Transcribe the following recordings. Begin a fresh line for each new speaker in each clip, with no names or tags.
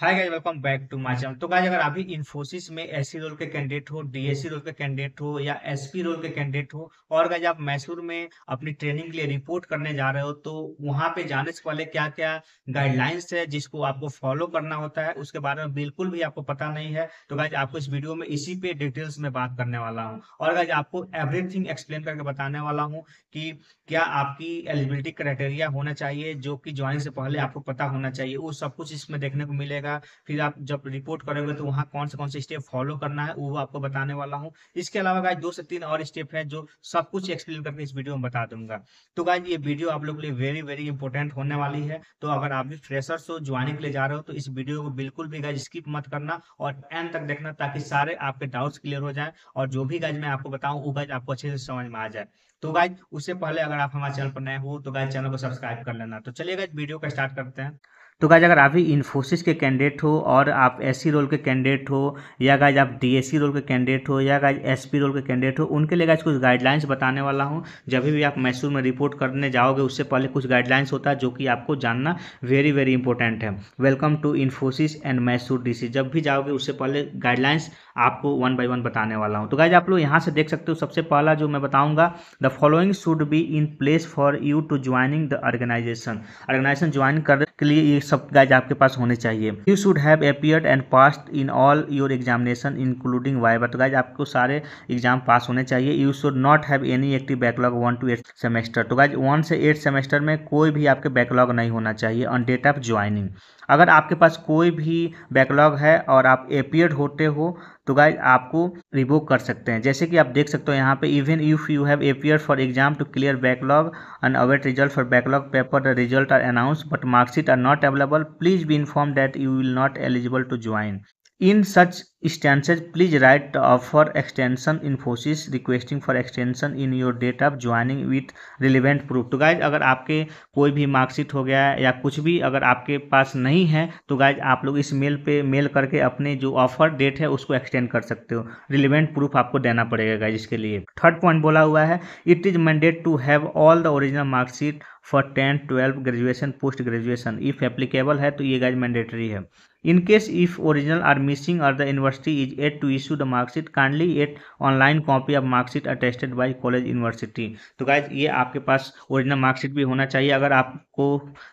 Hi guys welcome back to my channel तो guys अगर आप भी इन्फोसिस में एससी रोल के कैंडिडेट हो डीएससी रोल के कैंडिडेट हो या एसपी रोल के कैंडिडेट हो और गाइस आप मैसूर में अपनी ट्रेनिंग के लिए रिपोर्ट करने जा रहे हो तो वहां पे जाने से पहले क्या क्या गाइडलाइंस है जिसको आपको फॉलो करना होता है उसके बारे में बिल्कुल भी आपको पता नहीं है तो गाइज आपको इस वीडियो में इसी पे डिटेल्स में बात करने वाला हूँ और गाइज आपको एवरीथिंग एक्सप्लेन करके बताने वाला हूँ कि क्या आपकी एलिजिबिलिटी क्राइटेरिया होना चाहिए जो कि ज्वाइन से पहले आपको पता होना चाहिए वो सब कुछ इसमें देखने को मिलेगा रहेगा फिर आप जब रिपोर्ट करेंगे तो वहाँ कौन से कौन से स्टेप फॉलो करना है वो आपको बताने वाला हूँ इसके अलावा गाय दो से तीन और स्टेप है जो सब कुछ एक्सप्लेन करके इस वीडियो में बता दूंगा तो गाय ये वीडियो आप लोग के लिए वेरी वेरी इंपॉर्टेंट होने वाली है तो अगर आप भी फ्रेशर हो ज्वाइन के लिए जा रहे हो तो इस वीडियो को बिल्कुल भी गाय स्किप मत करना और एंड तक देखना ताकि सारे आपके डाउट्स क्लियर हो जाए और जो भी गाइज मैं आपको बताऊँ वो गाइज आपको अच्छे से समझ में आ जाए तो गाइज उससे पहले अगर आप हमारे चैनल पर नए हो तो गाय चैनल को सब्सक्राइब कर लेना तो चलिए गाइज वीडियो का स्टार्ट करते हैं तो गाइज अगर आप भी इन्फोसिस के कैंडिडेट हो और आप एस रोल के कैंडिडेट हो या गाइज आप डी रोल के कैंडिडेट हो या गाइज एस रोल के कैंडिडेट हो उनके लिए गाइज कुछ गाइडलाइंस बताने वाला हूँ जब भी आप मैसूर में रिपोर्ट करने जाओगे उससे पहले कुछ गाइडलाइंस होता है जो कि आपको जानना वेरी वेरी इंपॉर्टेंट है welcome to Infosys and Mysore D जब भी जाओगे उससे पहले गाइडलाइंस आपको वन बाई वन बताने वाला हूँ तो गाइज आप लोग यहाँ से देख सकते हो सबसे पहला जो मैं बताऊँगा the following should be in place for you to joining the organization organization join कर के लिए ये सब गाइज आपके पास होने चाहिए you should have appeared and pass in all your examination including Y but guys आपको सारे एग्जाम पास होने चाहिए you should not have any active backlog one two eight semester तो गाइज वन से एट सेमेस्टर में कोई भी आपके बैकलॉग नहीं होना चाहिए ऑन डेट ऑफ ज्वाइनिंग अगर आपके पास कोई भी बैकलॉग है और आप एपियड होते हो तो गाइज आपको रिवोक कर सकते हैं जैसे कि आप देख सकते हो यहाँ पे even if you have appear for exam to clear backlog and await result for backlog paper the result are announce but marksheet are not available please be inform that you will not eligible to join In such instances, please write uh, for extension Infosys requesting for extension in your date of joining with relevant proof तो guys अगर आपके कोई भी marksheet हो गया या कुछ भी अगर आपके पास नहीं है तो गाइज आप लोग इस मेल पे मेल करके अपने जो ऑफर डेट है उसको एक्सटेंड कर सकते हो रिलेवेंट प्रूफ आपको देना पड़ेगा गाइज इसके लिए थर्ड पॉइंट बोला हुआ है it is mandated to have all the original marksheet for tenth twelfth graduation post graduation if applicable है तो ये गाइज मैंडेटरी है in case if original are missing or the university is yet to issue the marksheet kindly at online copy of marksheet attested by college university तो guys ये आपके पास original marksheet भी होना चाहिए अगर आपको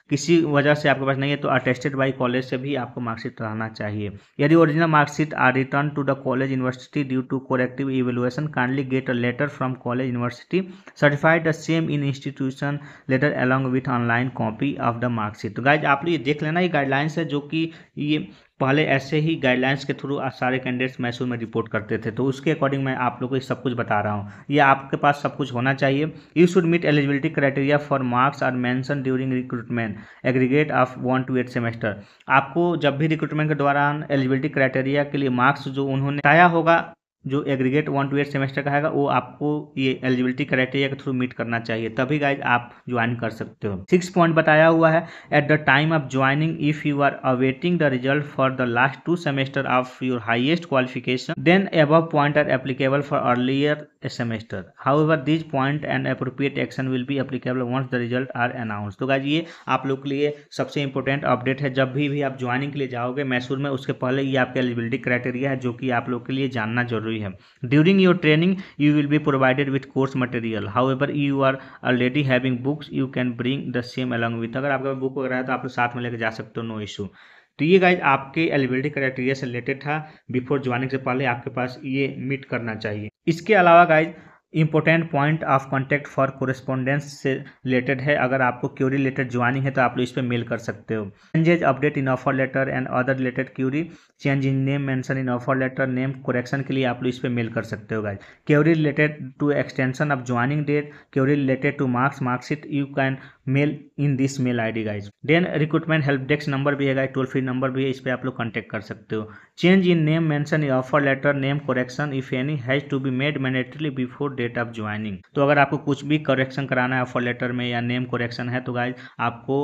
किसी वजह से आपके पास नहीं है तो अटेस्टेड बाई कॉलेज से भी आपको मार्कशीट रहना चाहिए यदि original marksheet are return to the college university due to corrective evaluation kindly get a letter from college university certified the same in institution letter along with online copy of the marksheet तो guys आप लोग ये देख लेना ये guidelines है जो कि ये पहले ऐसे ही गाइडलाइंस के थ्रू सारे कैंडिडेट्स मैसूर में रिपोर्ट करते थे तो उसके अकॉर्डिंग मैं आप लोगों को सब कुछ बता रहा हूँ ये आपके पास सब कुछ होना चाहिए you should meet eligibility criteria for marks are mention during recruitment aggregate of one two eight semester आपको जब भी रिक्रूटमेंट के दौरान एलिजिबिलिटी क्राइटेरिया के लिए मार्क्स जो उन्होंने बताया होगा जो aggregate one two eight semester का है वो आपको ये एलिजिबिलिटी क्राइटेरिया के थ्रू मीट करना चाहिए तभी गाइज आप ज्वाइन कर सकते हो सिक्स पॉइंट बताया हुआ है at the time of joining if you are awaiting the result for the last two semester of your highest qualification then अब point are applicable for earlier semester however these point and appropriate action will be applicable once the result are announced तो guys ये आप लोग के लिए सबसे important update है जब भी भी आप ज्वाइनिंग के लिए जाओगे मैसूर में उसके पहले ये आपके एलिजिबिलिटी क्राइटेरिया है जो कि आप लोग के लिए जानना जरूरी है during your training you will be provided with course material however you are already having books you can bring the same along with अगर आपके पास बुक वगैरह है तो आप लोग साथ में लेकर जा सकते हो नो इशू तो ये गाइज आपके एलिबिलिटी क्राइटेरिया से रिलेटेड था बिफोर ज्वाइनिंग से पहले आपके पास ये मीट करना चाहिए इसके अलावा guys important point of contact for correspondence से रिलेटेड है अगर आपको क्यूरी रिलेटेड ज्वाइनिंग है तो आप लोग इस पर मेल कर सकते हो changes update in offer letter and other related query change in name mention in offer letter name correction के लिए आप लोग इस पर मेल कर सकते हो guys query related to extension of joining date query related to marks marksheet you can mail in this mail I D guys then recruitment help desk number भी है गाइज टोल फ्री नंबर भी है इस पर आप लोग contact कर सकते हो change in name mention in offer letter name correction if any has to be made mandatory before date of joining तो अगर आपको कुछ भी करेक्शन कराना है ऑफर लेटर में या नेम करेक्शन है तो गाइज आपको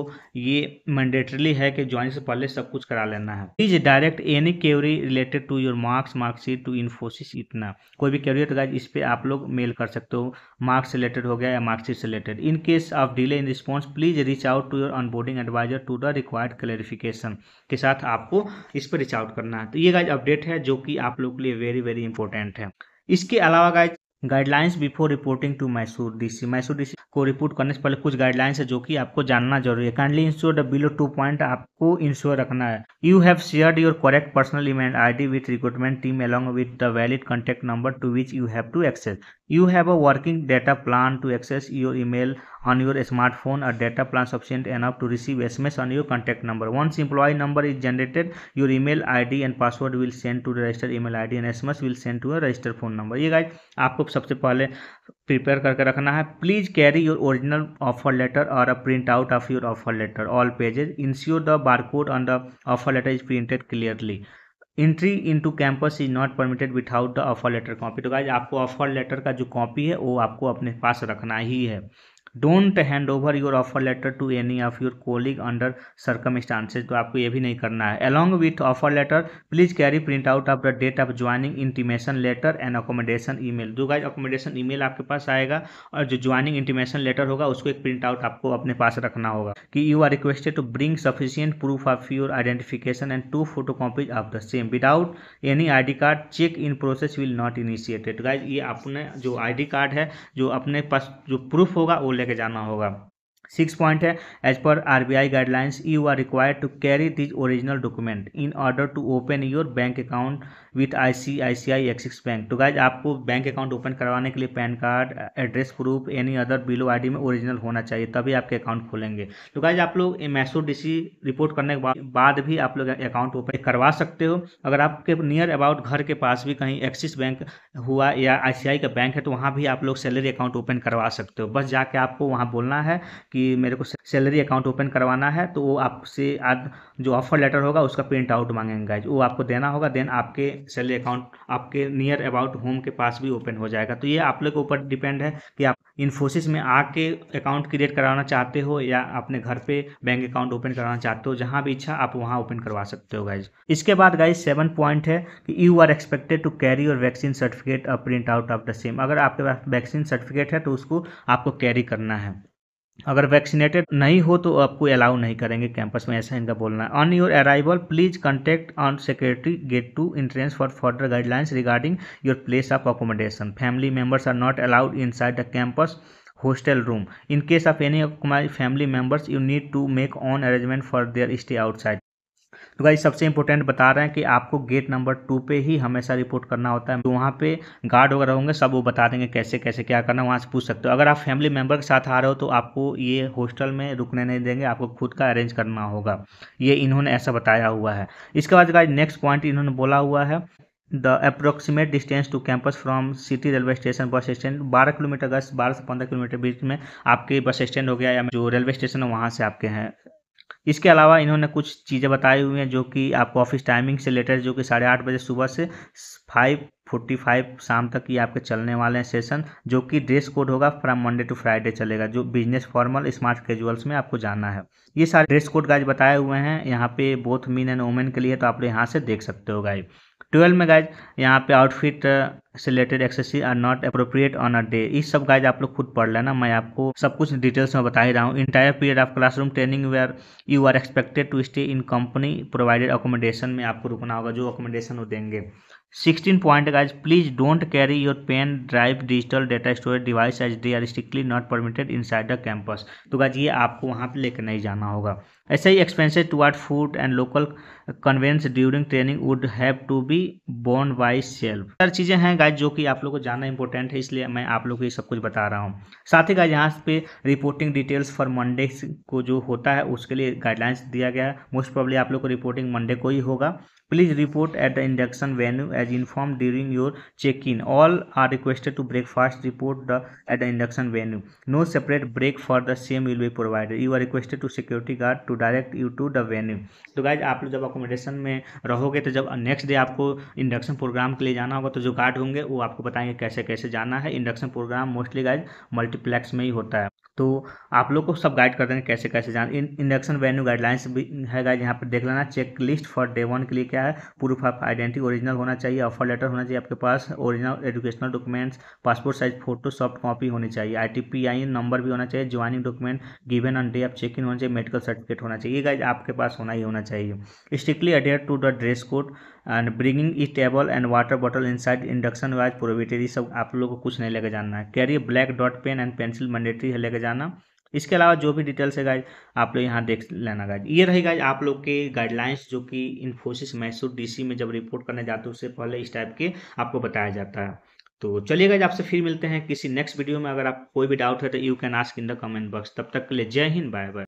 ये मैंडेटरी है कि ज्वाइन से पहले सब कुछ करा लेना है please direct any query related to your marks marksheet to Infosys इतना कोई भी क्यूरी है तो गाइज इस पर आप लोग मेल कर सकते हो मार्क्स रिलेटेड हो गया या marksheet related in case of delay in response please reach out to your onboarding advisor to the required clarification के साथ आपको इस पर रीच आउट करना है तो ये गाइज अपडेट है जो कि आप लोग के लिए वेरी वेरी इंपॉर्टेंट है इसके अलावा guys guidelines before reporting to Mysore DC Mysore DC को रिपोर्ट करने से पहले कुछ गाइडलाइंस है जो कि आपको जानना जरूरी है kindly ensure the below two point आपको इंश्योर रखना है you have share your correct personal email ID with recruitment team along with the valid contact number to which you have to access You have a working data plan to access your email on your smartphone. A data plan sufficient enough to receive SMS on your contact number. Once employee number is generated, your email ID and password will send to the registered email ID and SMS will send to a registered phone number. ये guys आपको सबसे पहले prepare करके रखना है please carry your original offer letter और a print out of your offer letter all pages ensure the barcode on the offer letter is printed clearly entry into campus is not permitted without the offer letter copy तो guys आपको offer letter का जो copy है वो आपको अपने पास रखना ही है don't hand over your offer letter to any of your colleague under circumstances तो आपको ये भी नहीं करना है along with offer letter please carry print out of the date of joining intimation letter and accommodation mail दो guys accommodation mail आपके पास आएगा और जो ज्वाइनिंग इंटीमेशन लेटर होगा उसको एक प्रिंट आउट आपको अपने पास रखना होगा कि you are requested to bring sufficient proof of your identification and two photo copies of the same without any I D card check in process will not initiated guys ये अपने जो आई D card है जो अपने पास जो proof होगा वो लेके जाना होगा सिक्स पॉइंट है एज पर RBI guidelines you are required to carry these original document in order to open your bank account with I C I C I Axis bank तो गाइज आपको बैंक अकाउंट ओपन करवाने के लिए PAN card address proof any other below ID में original होना चाहिए तभी आपके अकाउंट खोलेंगे तो गाइज आप लोग मैसूर डी रिपोर्ट करने के बाद भी आप लोग अकाउंट ओपन करवा सकते हो अगर आपके नियर अबाउट घर के पास भी कहीं एक्सिस बैंक हुआ या आई का बैंक है तो वहाँ भी आप लोग सैलरी अकाउंट ओपन करवा सकते हो बस जाके आपको वहाँ बोलना है कि कि मेरे को सैलरी अकाउंट ओपन करवाना है तो वो आपसे आज जो ऑफर लेटर होगा उसका प्रिंट आउट मांगेंगे गाइज वो आपको देना होगा देन आपके सैलरी अकाउंट आपके नियर अबाउट होम के पास भी ओपन हो जाएगा तो ये आप लोग के ऊपर डिपेंड है कि आप इन्फोसिस में आके अकाउंट क्रिएट कराना चाहते हो या अपने घर पे बैंक अकाउंट ओपन कराना चाहते हो जहाँ भी इच्छा आप वहाँ ओपन करवा सकते हो गाइज इसके बाद गाइज सेवन पॉइंट है कि you are expected to carry your vaccine certificate print out of the same अगर आपके पास वैक्सीन सर्टिफिकेट है तो उसको आपको कैरी करना है अगर वैक्सीनेटेड नहीं हो तो आपको अलाउ नहीं करेंगे कैंपस में ऐसा इनका बोलना है on your arrival please contact on security gate to entrance for further guidelines regarding your place of accommodation family members are not allowed inside the campus hostel room in case of any my family family you need to make on arrangement for their stay outside तो भाई सबसे important बता रहे हैं कि आपको gate number two पे ही हमेशा रिपोर्ट करना होता है तो वहाँ पे गार्ड वगैरह होंगे सब वो बता देंगे कैसे कैसे क्या करना वहाँ से पूछ सकते हो अगर आप फैमिली मेम्बर के साथ आ रहे हो तो आपको ये हॉस्टल में रुकने नहीं देंगे आपको खुद का अरेंज करना होगा ये इन्होंने ऐसा बताया हुआ है इसके बाद नेक्स्ट पॉइंट इन्होंने बोला हुआ है the approximate distance to campus from city railway station bus stand बारह किलोमीटर गज बारह से पंद्रह किलोमीटर बीच में आपके बस स्टैंड हो गया या जो रेलवे स्टेशन है वहाँ से आपके हैं इसके अलावा इन्होंने कुछ चीज़ें बताई हुई हैं जो कि आपको ऑफिस टाइमिंग से लेटर जो कि साढ़े आठ बजे सुबह से फाइव फोर्टी फाइव शाम तक ये आपके चलने वाले हैं सेशन जो कि ड्रेस कोड होगा फ्रॉम मंडे टू फ्राइडे चलेगा जो बिजनेस फॉर्मल स्मार्ट कैजुअल्स में आपको जाना है ये सारे ड्रेस कोड गाइज बताए हुए हैं यहाँ पे बोथ मीन एंड वोमेन के लिए तो आप यहाँ से देख सकते हो गाइज ट्वेल्व में गाइज यहाँ पे आउटफिट से related accessory are not appropriate on a day इस सब गाइज आप लोग खुद पढ़ लेना मैं आपको सब कुछ डिटेल्स में बता ही रहा हूँ entire period of classroom training where you are expected to stay in company provided accommodation में आपको रुकना होगा जो अकोमोडेशन वो देंगे sixteen point guys please don't carry your pen drive digital data storage device as they are strictly not permitted inside the campus तो guys ये आपको वहाँ पर लेकर नहीं जाना होगा ऐसे ही expenses toward food and local conveyance during training would have to be borne by self sir चीज़ें हैं गाइज जो कि आप लोग को जानना इंपॉर्टेंट है इसलिए मैं आप लोग को ये सब कुछ बता रहा हूँ साथ ही गाइज यहाँ पे रिपोर्टिंग डिटेल्स फॉर मंडे को जो होता है उसके लिए गाइडलाइंस दिया गया है मोस्ट प्रॉब्ली आप लोग को रिपोर्टिंग मंडे को ही होगा please report at the induction venue as inform during your check in all are requested to breakfast report the at the induction venue no separate break for the same will be provided you are requested to security guard to direct you to the venue तो guys आप लोग जब accommodation में रहोगे तो जब next day आपको induction programme के लिए जाना होगा तो जो गार्ड होंगे वो आपको बताएंगे कैसे कैसे जाना है induction programme mostly guys multiplex में ही होता है तो आप लोग को सब गाइड कर देंगे कैसे कैसे जान इन इंडक्शन वेन्यू गाइडलाइंस भी है गाइज यहाँ पर देख लेना check list for day one के लिए क्या है प्रूफ ऑफ आइडेंटिटी ओरिजिनल होना चाहिए ऑफर लेटर होना चाहिए आपके पास original educational documents passport size photo soft copy होनी चाहिए आई नंबर भी होना चाहिए joining document given on day of check in होना चाहिए मेडिकल सर्टिफिकेट होना चाहिए ये गाइज आपके पास होना ही होना चाहिए strictly adhere to the dress code and bringing eatable and water bottle inside induction wise prohibitory सब आप लोगों को कुछ नहीं लेके जाना है carrier black dot pen and pencil mandatory है लेके जाना इसके अलावा जो भी डिटेल्स है गाइज आप लोग यहाँ देख लेना गाइज ये रही गाइज आप लोग के गाइडलाइंस जो कि इन्फोसिस मैसूर डीसी में जब रिपोर्ट करने जाते हैं उससे पहले इस टाइप के आपको बताया जाता है तो चलिए गाइज आपसे फिर मिलते हैं किसी नेक्स्ट वीडियो में अगर आप कोई भी डाउट है तो you can ask in the comment box तब तक के लिए जय हिंद बाय बाय